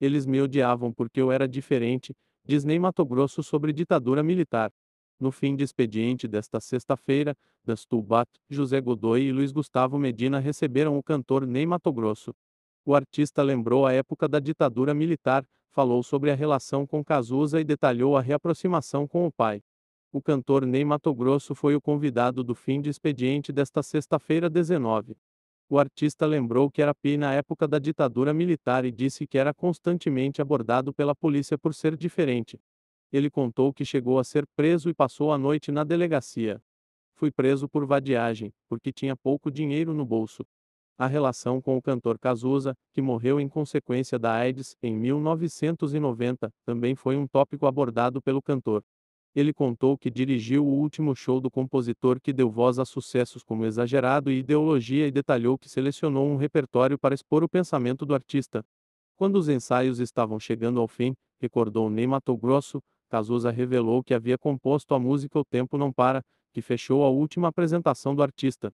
Eles me odiavam porque eu era diferente, diz Ney Mato Grosso sobre ditadura militar. No fim de expediente desta sexta-feira, Tubat, José Godoy e Luiz Gustavo Medina receberam o cantor Ney Mato Grosso. O artista lembrou a época da ditadura militar, falou sobre a relação com Cazuza e detalhou a reaproximação com o pai. O cantor Ney Mato Grosso foi o convidado do fim de expediente desta sexta-feira 19. O artista lembrou que era PI na época da ditadura militar e disse que era constantemente abordado pela polícia por ser diferente. Ele contou que chegou a ser preso e passou a noite na delegacia. Fui preso por vadiagem, porque tinha pouco dinheiro no bolso. A relação com o cantor Cazuza, que morreu em consequência da AIDS em 1990, também foi um tópico abordado pelo cantor ele contou que dirigiu o último show do compositor que deu voz a sucessos como Exagerado e Ideologia e detalhou que selecionou um repertório para expor o pensamento do artista. Quando os ensaios estavam chegando ao fim, recordou Ney Mato Grosso, Cazuza revelou que havia composto a música O Tempo Não Para, que fechou a última apresentação do artista.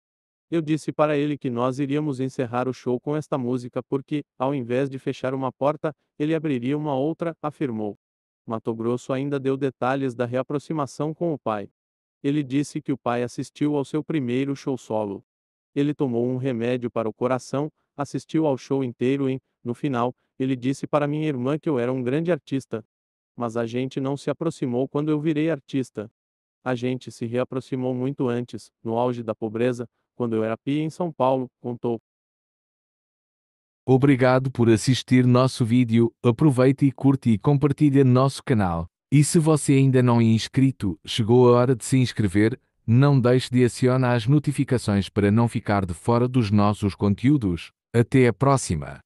Eu disse para ele que nós iríamos encerrar o show com esta música porque, ao invés de fechar uma porta, ele abriria uma outra, afirmou. Mato Grosso ainda deu detalhes da reaproximação com o pai. Ele disse que o pai assistiu ao seu primeiro show solo. Ele tomou um remédio para o coração, assistiu ao show inteiro e, no final, ele disse para minha irmã que eu era um grande artista. Mas a gente não se aproximou quando eu virei artista. A gente se reaproximou muito antes, no auge da pobreza, quando eu era pia em São Paulo, contou. Obrigado por assistir nosso vídeo, aproveite e curte e compartilha nosso canal. E se você ainda não é inscrito, chegou a hora de se inscrever, não deixe de acionar as notificações para não ficar de fora dos nossos conteúdos. Até a próxima!